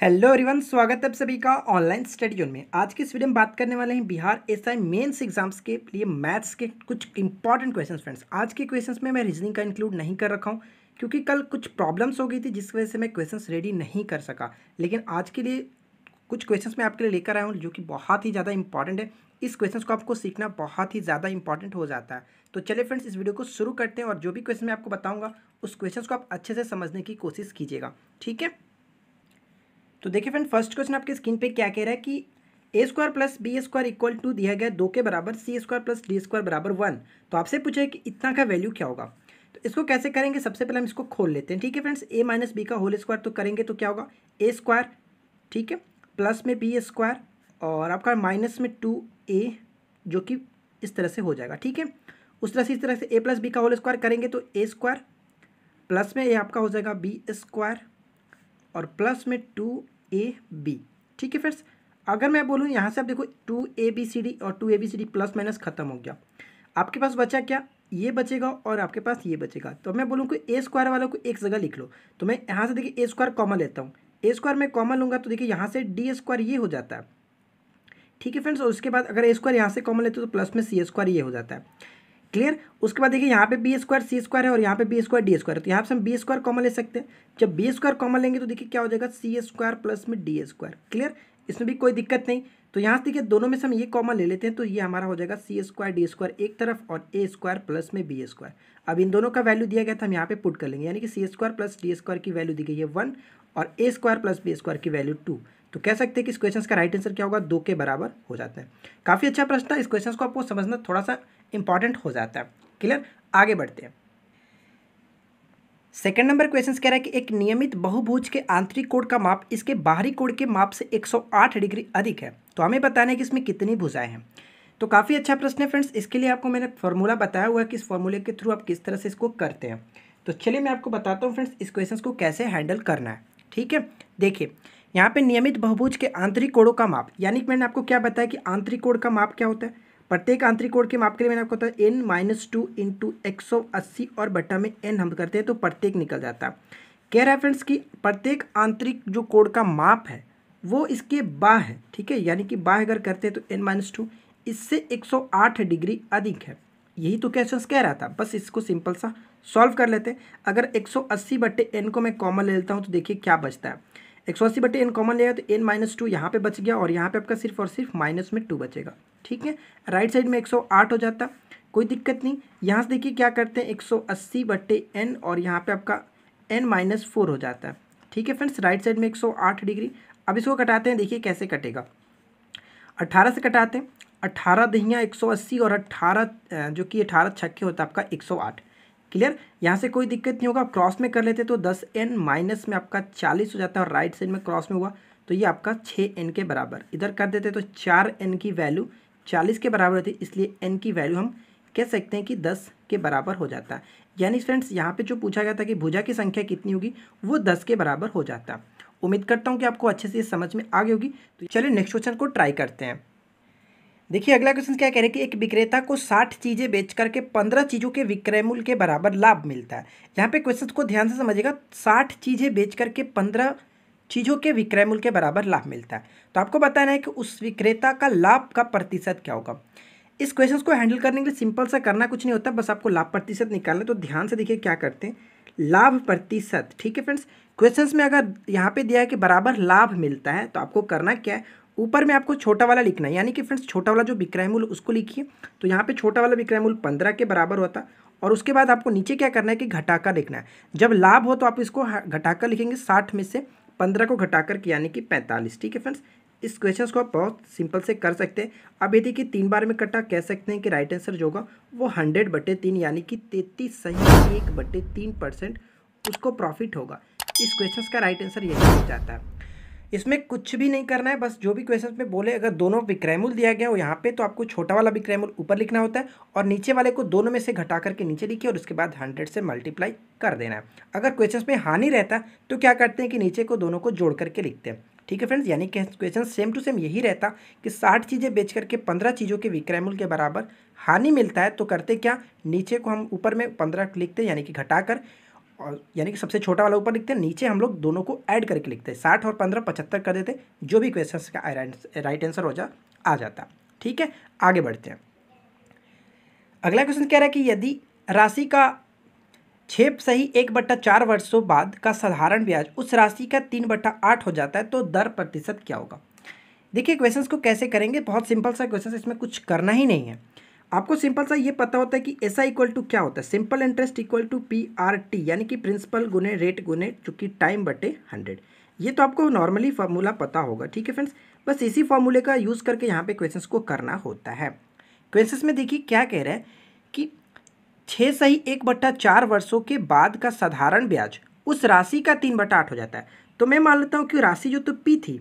hello everyone स्वागत है आप सभी का ऑनलाइन स्टडी जोन में आज की इस वीडियो में बात करने वाले हैं बिहार एसआई मेंस एग्जाम्स के लिए मैथ्स के कुछ इंपॉर्टेंट क्वेश्चंस फ्रेंड्स आज के क्वेश्चंस में मैं रीजनिंग का इंक्लूड नहीं कर रखा हूँ क्योंकि कल कुछ प्रॉब्लम्स हो गई थी जिस वजह से मैं क्वेश्चन रेडी नहीं कर सका लेकिन आज के लिए कुछ क्वेश्चन मैं आपके लिए लेकर आया हूँ जो कि बहुत ही ज़्यादा इंपॉर्टेंट है इस क्वेश्चन को आपको सीखना बहुत ही ज़्यादा इंपॉर्टेंट हो जाता है तो चले फ्रेंड्स इस वीडियो को शुरू करते हैं और जो भी क्वेश्चन मैं आपको बताऊँगा उस क्वेश्चन को आप अच्छे से समझने की कोशिश कीजिएगा ठीक है तो देखिए फ्रेंड फर्स्ट क्वेश्चन आपके स्क्रीन पे क्या कह रहा है कि a square plus b square equal to दिया गया दो के बराबर c square plus d square बराबर वन तो आपसे पूछा है कि इतना का वैल्यू क्या होगा तो इसको कैसे करेंगे सबसे पहले हम इसको खोल लेते हैं ठीक है फ्रेंड्स ए माइनस बी का होल स्क्वायर तो करेंगे तो क्या होगा ए स्क्वायर ठीक है प्लस में बी स्क्वायर और आपका माइनस में टू ए जो कि इस तरह से हो जाएगा ठीक है उस तरह से इस तरह से ए प्लस बी का होल स्क्वायर करेंगे तो ए स्क्वायर प्लस में ए आपका हो जाएगा बी स्क्वायर और प्लस में टू ए बी ठीक है फ्रेंड्स अगर मैं बोलूँ यहाँ से आप देखो two a b c d और two a b c d plus minus खत्म हो गया आपके पास बचा क्या ये बचेगा और आपके पास ये बचेगा तो मैं बोलूँ कि ए स्क्वायर वालों को एक जगह लिख लो तो मैं यहाँ से देखिए ए स्क्वायर कॉमन लेता हूँ ए स्क्वायर मैं कॉमन लूँगा तो देखिए यहाँ से डी स्क्वायर ये हो जाता है ठीक है फ्रेंड्स और उसके बाद अगर ए स्क्वायर यहाँ से कॉमन लेते हो तो प्लस में सी स्क्वायर ये हो जाता है क्लियर उसके बाद देखिए यहाँ पे बी स्क्वायर सी स्क्वायर है और यहाँ पे बी स्क्वायर डी स्क्वायर तो यहाँ से हम बी स्क्वायर कॉमन ले सकते हैं जब बी स्क्वायर कॉमन लेंगे तो देखिए क्या हो जाएगा सी स्क्वायर प्लस में डी स्क्वायर क्लियर इसमें भी कोई दिक्कत नहीं तो यहाँ से देखिए दोनों में से हम ये कॉमन ले लेते हैं तो ये हमारा हो जाएगा सी स्क्वायर डी स्क्वायर एक तरफ और ए स्क्वायर प्लस में बी स्क्वायर अब इन दोनों का वैल्यू दिया गया था हम यहाँ पे पुट कर लेंगे यानी कि c square plus d square की वैल्यू दी गई है वन और a square plus b square की वैल्यू टू तो कह सकते हैं कि इस क्वेश्चन का राइट आंसर क्या होगा दो के बराबर हो जाता है काफ़ी अच्छा प्रश्न था इस क्वेश्चन को आपको समझना थोड़ा सा इंपॉर्टेंट हो जाता है क्लियर आगे बढ़ते हैं सेकेंड नंबर क्वेश्चन कह रहा है कि एक नियमित बहुभुज के आंतरिक कोड का माप इसके बाहरी कोड के माप से 108 डिग्री अधिक है तो हमें बताना है कि इसमें कितनी भुजाएं हैं तो काफ़ी अच्छा प्रश्न है फ्रेंड्स इसके लिए आपको मैंने फॉर्मूला बताया हुआ है कि इस फॉर्मूले के थ्रू आप किस तरह से इसको करते हैं तो चलिए मैं आपको बताता हूँ फ्रेंड्स इस क्वेश्चन को कैसे हैंडल करना है ठीक है देखिए यहाँ पे नियमित बहुभुज के आंतरिक कोडों का माप यानी कि मैंने आपको क्या बताया कि आंतरिक कोड का माप क्या होता है प्रत्येक आंतरिक कोण के माप के लिए मैंने आपको बताया एन माइनस टू इंटू एक सौ अस्सी और बट्टा में एन हम करते हैं तो प्रत्येक निकल जाता कह रहा है फ्रेंड्स कि प्रत्येक आंतरिक जो कोण का माप है वो इसके बाह है ठीक है यानी कि बाह अगर करते हैं तो एन माइनस टू इससे एक सौ आठ डिग्री अधिक है यही तो क्वेश्चन कह रहा था बस इसको सिंपल सा सॉल्व कर लेते हैं अगर एक सौ अस्सी बट्टे एन को मैं कॉमन ले लेता हूँ तो देखिए क्या बचता है एक सौ अस्सी बट्टे एन कॉमन लेगा तो एन माइनस टू यहाँ पर बच गया और यहाँ पर आपका सिर्फ और सिर्फ माइनस में टू बचेगा ठीक है राइट साइड में 108 हो जाता कोई दिक्कत नहीं यहाँ से देखिए क्या करते हैं 180 बट्टे एन और यहाँ पे आपका एन माइनस फोर हो जाता है ठीक है फ्रेंड्स राइट साइड में 108 डिग्री अब इसको कटाते हैं देखिए कैसे कटेगा अट्ठारह से कटाते हैं अट्ठारह दहियाँ एक सौ अस्सी और अट्ठारह जो कि अठारह छक्के होता है आपका एक सौ आठ क्लियर यहाँ से कोई दिक्कत नहीं होगा आप क्रॉस में कर लेते तो दस एन माइनस में आपका चालीस हो जाता है और राइट साइड में क्रॉस में हुआ तो ये आपका छः एन के बराबर इधर कर देते तो चार एन की वैल्यू चालीस के बराबर होती है इसलिए एन की वैल्यू हम कह सकते हैं कि दस के बराबर हो जाता है यानी फ्रेंड्स यहाँ पे जो पूछा गया था कि भुजा की संख्या कितनी होगी वो दस के बराबर हो जाता उम्मीद करता हूँ कि आपको अच्छे से समझ में आ गई होगी तो चलिए नेक्स्ट क्वेश्चन को ट्राई करते हैं देखिए अगला क्वेश्चन क्या कह रहे हैं कि एक विक्रेता को साठ चीज़ें बेच करके पंद्रह चीज़ों के विक्रय मूल्य के बराबर लाभ मिलता है यहाँ पे क्वेश्चन को ध्यान से समझिएगा साठ चीज़ें बेच करके पंद्रह चीज़ों के विक्रय मूल्य के बराबर लाभ मिलता है तो आपको बताना है कि उस विक्रेता का लाभ का प्रतिशत क्या होगा इस क्वेश्चन को हैंडल करने के लिए सिंपल सा करना कुछ नहीं होता बस आपको लाभ प्रतिशत निकालना तो ध्यान से देखिए क्या करते हैं लाभ प्रतिशत ठीक है फ्रेंड्स क्वेश्चंस में अगर यहाँ पे दिया है कि बराबर लाभ मिलता है तो आपको करना क्या है ऊपर में आपको छोटा वाला लिखना है यानी कि फ्रेंड्स छोटा वाला जो विक्रय मूल्य उसको लिखिए तो यहाँ पे छोटा वाला विक्रय मूल्य पंद्रह के बराबर होता और उसके बाद आपको नीचे क्या करना है कि घटाकर लिखना है जब लाभ हो तो आप इसको घटाकर लिखेंगे साठ में से पंद्रह को घटा करके यानी कि पैंतालीस ठीक है फ्रेंड्स इस क्वेश्चन को आप बहुत सिंपल से कर सकते हैं अब यदि कि तीन बार में कटा कह सकते हैं कि राइट आंसर जो होगा वो हंड्रेड बटे तीन यानी कि तैतीस सही एक बटे तीन परसेंट उसको प्रॉफिट होगा इस क्वेश्चन का राइट आंसर यही हो जाता है इसमें कुछ भी नहीं करना है बस जो भी क्वेश्चन में बोले अगर दोनों विक्रयमूल दिया गया हो यहाँ पे तो आपको छोटा वाला विक्रयमूल ऊपर लिखना होता है और नीचे वाले को दोनों में से घटा करके नीचे लिखिए और उसके बाद हंड्रेड से मल्टीप्लाई कर देना है अगर क्वेश्चन में हानि रहता तो क्या करते हैं कि नीचे को दोनों को जोड़ करके लिखते हैं ठीक है फ्रेंड्स यानी क्वेश्चन सेम टू सेम यही रहता कि साठ चीज़ें बेच करके पंद्रह चीज़ों के विक्रयमूल के बराबर हानि मिलता है तो करते क्या नीचे को हम ऊपर में पंद्रह लिखते यानी कि घटाकर और यानी कि सबसे छोटा वाला ऊपर लिखते हैं नीचे हम लोग दोनों को ऐड करके लिखते हैं साठ और पंद्रह पचहत्तर कर देते जो भी क्वेश्चन का राइट आंसर हो जा आ जाता ठीक है आगे बढ़ते हैं अगला क्वेश्चन कह रहा है कि यदि राशि का छेप सही एक बट्टा चार वर्षों बाद का साधारण ब्याज उस राशि का तीन बट्टा आठ हो जाता है तो दर प्रतिशत क्या होगा देखिए क्वेश्चंस को कैसे करेंगे बहुत सिंपल सा क्वेश्चन इसमें कुछ करना ही नहीं है आपको सिंपल सा ये पता होता है कि एस आई इक्वल टू क्या होता है simple interest equal to p r t यानी कि प्रिंसिपल गुने रेट गुने चूंकि टाइम बटे हंड्रेड ये तो आपको नॉर्मली फार्मूला पता होगा ठीक है फ्रेंड्स बस इसी फार्मूले का यूज़ करके यहाँ पे क्वेश्चन को करना होता है क्वेश्चन में देखिए क्या कह रहे हैं कि छः सही एक बट्टा चार वर्षों के बाद का साधारण ब्याज उस राशि का तीन बटा आठ हो जाता है तो मैं मान लेता हूँ कि राशि जो तो पी थी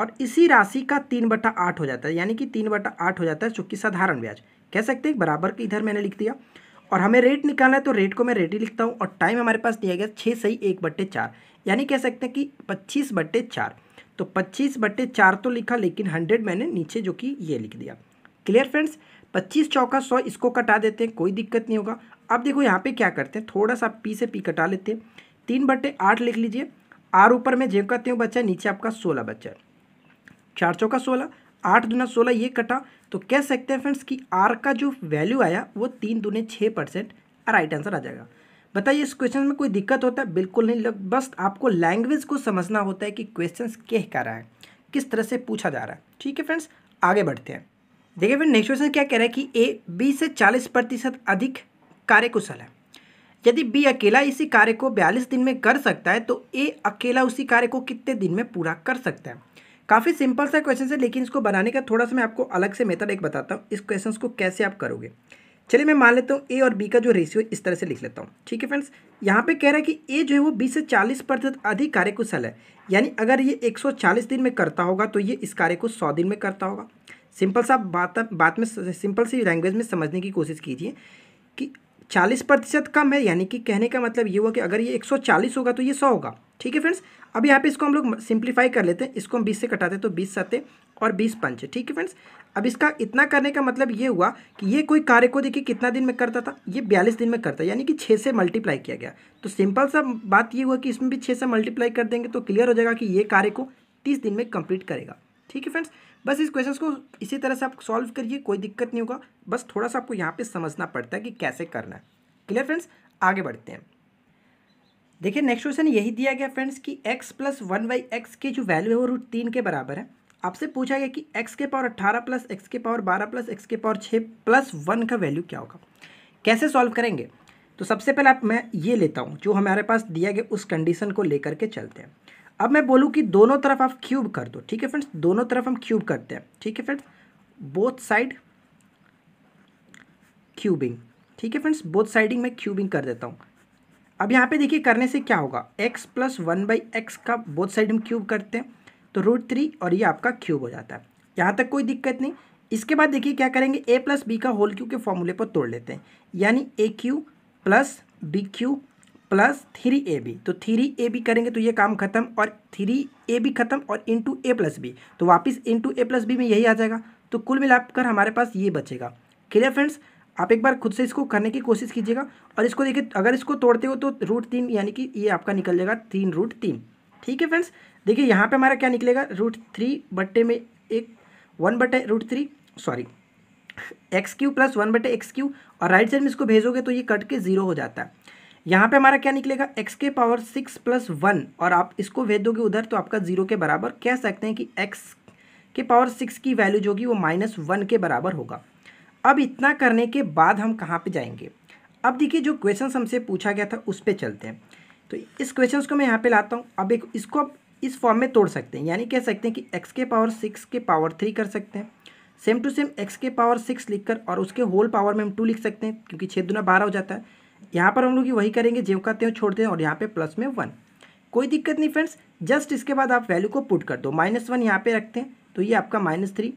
और इसी राशि का तीन बटा आठ हो जाता है यानी कि तीन बटा आठ हो जाता है चूंकि साधारण ब्याज कह सकते हैं बराबर के इधर मैंने लिख दिया और हमें रेट निकालना है तो रेट को मैं रेट ही लिखता हूँ और टाइम हमारे पास दिया गया छः सही एक बट्टे चार यानी कह सकते हैं कि पच्चीस बट्टे चार तो पच्चीस बट्टे चार तो लिखा लेकिन हंड्रेड मैंने नीचे जो कि ये लिख दिया क्लियर फ्रेंड्स पच्चीस चौका सौ इसको कटा देते हैं कोई दिक्कत नहीं होगा अब देखो यहाँ पे क्या करते हैं थोड़ा सा पी से पी कटा लेते हैं तीन बट्टे आठ लिख लीजिए आर ऊपर में जेब कहते त्यों बच्चा नीचे आपका सोलह बच्चा है चार चौका सोलह आठ दुना सोलह ये कटा तो कह सकते हैं फ्रेंड्स कि आर का जो वैल्यू आया वो तीन दुने छः परसेंट राइट आंसर आ जाएगा बताइए इस क्वेश्चन में कोई दिक्कत होता है बिल्कुल नहीं लग बस आपको लैंग्वेज को समझना होता है कि क्वेश्चन कह कह रहा है किस तरह से पूछा जा रहा है ठीक है फ्रेंड्स आगे बढ़ते हैं देखिए फिर नेक्स्ट क्वेश्चन क्या कह रहा है कि ए बी से चालीस प्रतिशत अधिक कार्यकुशल है यदि बी अकेला इसी कार्य को बयालीस दिन में कर सकता है तो ए अकेला उसी कार्य को कितने दिन में पूरा कर सकता है काफ़ी सिंपल सा क्वेश्चन है लेकिन इसको बनाने का थोड़ा सा मैं आपको अलग से मेथड एक बताता हूँ इस क्वेश्चन को कैसे आप करोगे चलिए मैं मान लेता हूँ ए और बी का जो रेशियो इस तरह से लिख लेता हूँ ठीक है फ्रेंड्स यहाँ पे कह रहा है कि ए जो है वो बीस से 40 प्रतिशत अधिक कार्य कुशल है यानी अगर ये 140 दिन में करता होगा तो ये इस कार्य को 100 दिन में करता होगा सिंपल सा बात बात में सिंपल सी लैंग्वेज में समझने की कोशिश कीजिए कि चालीस प्रतिशत कम है यानी कि कहने का मतलब ये हुआ कि अगर ये एक सौ चालीस होगा तो ये सौ होगा ठीक है फ्रेंड्स अब यहाँ पे इसको हम लोग सिंप्लीफाई कर लेते हैं इसको हम बीस से कटाते हैं तो बीस सत्य और बीस पंच ठीक है फ्रेंड्स अब इसका इतना करने का मतलब ये हुआ कि ये कोई कार्य को देखिए कितना दिन में करता था ये बयालीस दिन में करता यानी कि छः से मल्टीप्लाई किया गया तो सिंपल सा बात ये हुआ कि इसमें भी छः से मल्टीप्लाई कर देंगे तो क्लियर हो जाएगा कि ये कार्य को तीस दिन में कंप्लीट करेगा ठीक है फ्रेंड्स बस इस क्वेश्चन को इसी तरह से आप सॉल्व करिए कोई दिक्कत नहीं होगा बस थोड़ा सा आपको यहाँ पर समझना पड़ता है कि कैसे करना है क्लियर फ्रेंड्स आगे बढ़ते हैं देखिए नेक्स्ट क्वेश्चन यही दिया गया फ्रेंड्स कि x plus one by x की जो वैल्यू है वो रूट तीन के बराबर है आपसे पूछा गया कि x के पावर अट्ठारह प्लस एक्स के पावर बारह प्लस एक्स के पावर छः प्लस वन का वैल्यू क्या होगा कैसे सॉल्व करेंगे तो सबसे पहले आप मैं ये लेता हूँ जो हमारे पास दिया गया उस कंडीशन को लेकर के चलते हैं अब मैं बोलूँ कि दोनों तरफ आप क्यूब कर दो ठीक है फ्रेंड्स दोनों तरफ हम क्यूब करते हैं ठीक है फ्रेंड्स बोथ साइड क्यूबिंग ठीक है फ्रेंड्स बोथ साइडिंग में क्यूबिंग कर देता हूँ अब यहाँ पे देखिए करने से क्या होगा x plus one by x का बोथ साइड हम क्यूब करते हैं तो रूट थ्री और ये आपका क्यूब हो जाता है यहाँ तक कोई दिक्कत नहीं इसके बाद देखिए क्या करेंगे ए प्लस बी का होल क्यू के फॉर्मूले पर तोड़ लेते हैं यानी a cube plus b cube plus three a b तो थ्री ए बी करेंगे तो ये काम खत्म और थ्री ए बी खत्म और इंटू ए प्लस बी तो वापस इंटू ए प्लस बी में यही आ जाएगा तो कुल मिलाकर हमारे पास ये बचेगा क्लियर फ्रेंड्स आप एक बार खुद से इसको करने की कोशिश कीजिएगा और इसको देखिए अगर इसको तोड़ते हो तो रूट तीन यानी कि ये आपका निकल जाएगा तीन रूट तीन ठीक है फ्रेंड्स देखिए यहाँ पे हमारा क्या निकलेगा रूट थ्री बट्टे में एक वन बटे root three sorry x cube plus one बटे एक्स क्यू और राइट साइड में इसको भेजोगे तो ये कट के ज़ीरो हो जाता है यहाँ पे हमारा क्या निकलेगा एक्स के पावर सिक्स प्लस वन और आप इसको भेज दोगे उधर तो आपका जीरो के बराबर कह सकते हैं कि एक्स के पावर सिक्स की वैल्यू जो होगी वो माइनस वन के बराबर होगा अब इतना करने के बाद हम कहाँ पे जाएंगे अब देखिए जो क्वेश्चन हमसे पूछा गया था उस पर चलते हैं तो इस क्वेश्चन को मैं यहाँ पे लाता हूँ अब एक इसको अब इस फॉर्म में तोड़ सकते हैं यानी कह सकते हैं कि एक्स के पावर सिक्स के पावर थ्री कर सकते हैं सेम टू सेम एक्स के पावर सिक्स कर और उसके होल पावर में हम टू लिख सकते हैं क्योंकि छः दुना बारह हो जाता है यहाँ पर हम लोग वही करेंगे जेव का त्यों छोड़ते हैं और यहाँ पर प्लस में वन कोई दिक्कत नहीं फ्रेंड्स जस्ट इसके बाद आप वैल्यू को पुट कर दो माइनस वन यहाँ पे रखते हैं तो ये आपका माइनस थ्री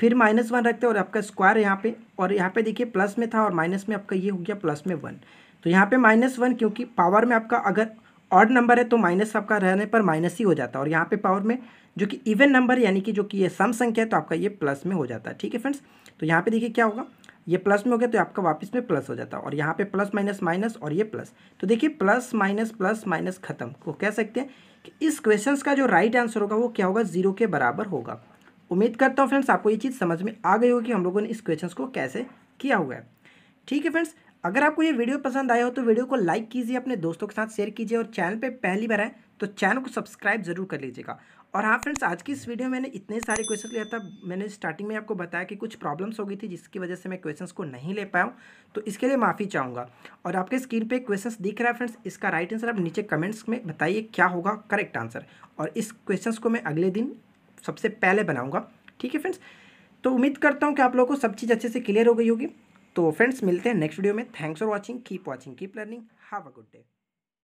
फिर माइनस वन रखते हैं और आपका स्क्वायर यहाँ पे और यहाँ पे देखिए प्लस में था और माइनस में आपका ये हो गया प्लस में वन तो यहाँ पे माइनस वन क्योंकि पावर में आपका अगर ऑड नंबर है तो माइनस आपका रहने पर माइनस ही हो जाता है और यहाँ पे पावर में जो कि इवन नंबर यानी कि जो कि ये सम संख्या है तो आपका ये प्लस में हो जाता है ठीक है फ्रेंड्स तो यहाँ पे देखिए क्या होगा ये प्लस में हो गया तो आपका वापस में प्लस हो जाता है और यहाँ पे प्लस माइनस माइनस और ये प्लस तो देखिए प्लस माइनस प्लस माइनस खत्म को तो कह सकते हैं कि इस क्वेश्चन का जो राइट आंसर होगा वो क्या होगा जीरो के बराबर होगा उम्मीद करता हूँ फ्रेंड्स आपको ये चीज़ समझ में आ गई होगी कि हम लोगों ने इस क्वेश्चन को कैसे किया हुआ है ठीक है फ्रेंड्स अगर आपको ये वीडियो पसंद आया हो तो वीडियो को लाइक कीजिए अपने दोस्तों के साथ शेयर कीजिए और चैनल पे पहली बार आए तो चैनल को सब्सक्राइब जरूर कर लीजिएगा और हाँ फ्रेंड्स आज की इस वीडियो में मैंने इतने सारे क्वेश्चन लिया था मैंने स्टार्टिंग में आपको बताया कि कुछ प्रॉब्लम्स हो गई थी जिसकी वजह से मैं क्वेश्चंस को नहीं ले पाया हूँ तो इसके लिए माफ़ी चाहूँगा और आपके स्क्रीन पे क्वेश्चंस दिख रहा है फ्रेंड्स इसका राइट आंसर आप नीचे कमेंट्स में बताइए क्या होगा करेक्ट आंसर और इस क्वेश्चन को मैं अगले दिन सबसे पहले बनाऊँगा ठीक है फ्रेंड्स तो उम्मीद करता हूँ कि आप लोगों को सब चीज़ अच्छे से क्लियर हो गई होगी तो फ्रेंड्स मिलते हैं नेक्स्ट वीडियो में thanks for watching keep watching keep learning have a good day